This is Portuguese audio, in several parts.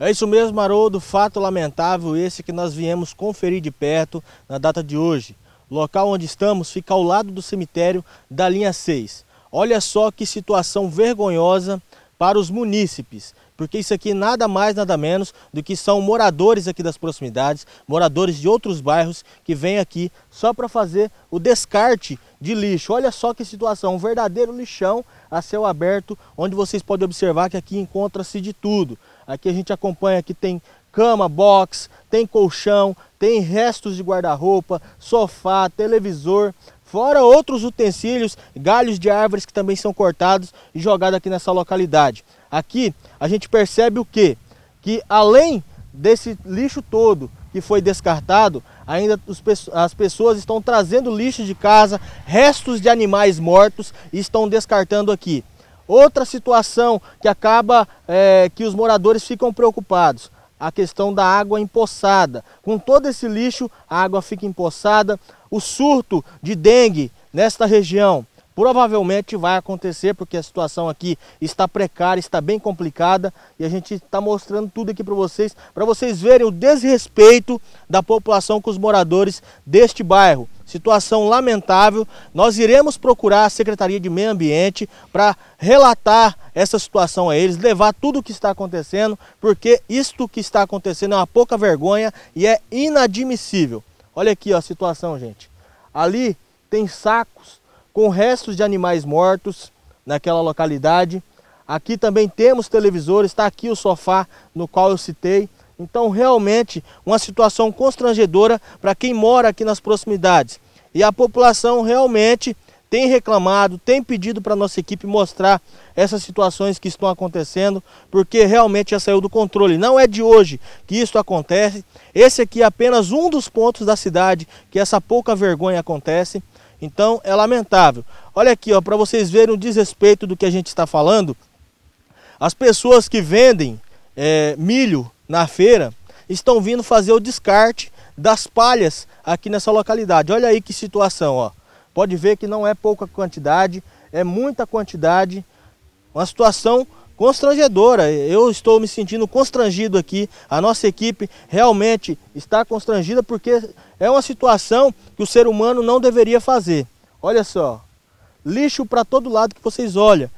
É isso mesmo, Haroldo, fato lamentável esse que nós viemos conferir de perto na data de hoje. O local onde estamos fica ao lado do cemitério da linha 6. Olha só que situação vergonhosa para os munícipes, porque isso aqui nada mais, nada menos do que são moradores aqui das proximidades, moradores de outros bairros que vêm aqui só para fazer o descarte de lixo. Olha só que situação, um verdadeiro lixão a céu aberto, onde vocês podem observar que aqui encontra-se de tudo. Aqui a gente acompanha que tem cama, box, tem colchão, tem restos de guarda-roupa, sofá, televisor, fora outros utensílios, galhos de árvores que também são cortados e jogados aqui nessa localidade. Aqui a gente percebe o quê? Que além desse lixo todo que foi descartado, ainda as pessoas estão trazendo lixo de casa, restos de animais mortos e estão descartando aqui. Outra situação que acaba é, que os moradores ficam preocupados, a questão da água empoçada. Com todo esse lixo, a água fica empoçada. O surto de dengue nesta região Provavelmente vai acontecer porque a situação aqui está precária, está bem complicada e a gente está mostrando tudo aqui para vocês, para vocês verem o desrespeito da população com os moradores deste bairro. Situação lamentável, nós iremos procurar a Secretaria de Meio Ambiente para relatar essa situação a eles, levar tudo o que está acontecendo, porque isto que está acontecendo é uma pouca vergonha e é inadmissível. Olha aqui ó, a situação, gente. Ali tem sacos com restos de animais mortos naquela localidade. Aqui também temos televisores, está aqui o sofá no qual eu citei. Então, realmente, uma situação constrangedora para quem mora aqui nas proximidades. E a população realmente tem reclamado, tem pedido para a nossa equipe mostrar essas situações que estão acontecendo, porque realmente já saiu do controle. Não é de hoje que isso acontece. Esse aqui é apenas um dos pontos da cidade que essa pouca vergonha acontece. Então é lamentável. Olha aqui, ó, para vocês verem o desrespeito do que a gente está falando. As pessoas que vendem é, milho na feira estão vindo fazer o descarte das palhas aqui nessa localidade. Olha aí que situação, ó. Pode ver que não é pouca quantidade, é muita quantidade. Uma situação constrangedora. Eu estou me sentindo constrangido aqui. A nossa equipe realmente está constrangida porque é uma situação que o ser humano não deveria fazer. Olha só, lixo para todo lado que vocês olham.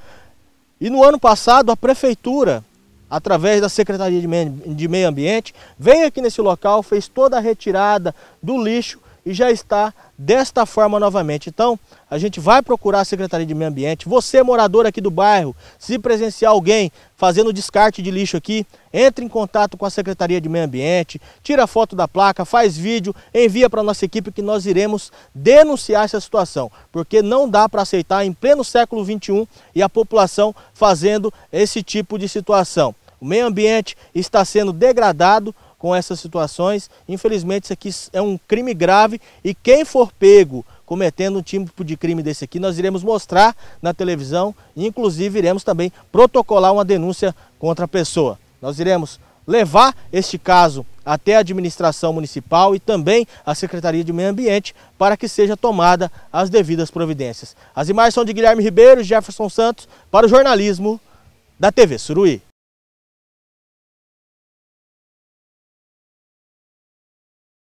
E no ano passado a prefeitura, através da Secretaria de Meio Ambiente, veio aqui nesse local, fez toda a retirada do lixo e já está desta forma novamente. Então, a gente vai procurar a Secretaria de Meio Ambiente. Você, morador aqui do bairro, se presenciar alguém fazendo descarte de lixo aqui, entre em contato com a Secretaria de Meio Ambiente, tira foto da placa, faz vídeo, envia para a nossa equipe que nós iremos denunciar essa situação, porque não dá para aceitar em pleno século XXI e a população fazendo esse tipo de situação. O meio ambiente está sendo degradado com essas situações. Infelizmente, isso aqui é um crime grave e quem for pego cometendo um tipo de crime desse aqui, nós iremos mostrar na televisão e, inclusive, iremos também protocolar uma denúncia contra a pessoa. Nós iremos levar este caso até a administração municipal e também a Secretaria de Meio Ambiente para que seja tomada as devidas providências. As imagens são de Guilherme Ribeiro e Jefferson Santos para o jornalismo da TV Suruí.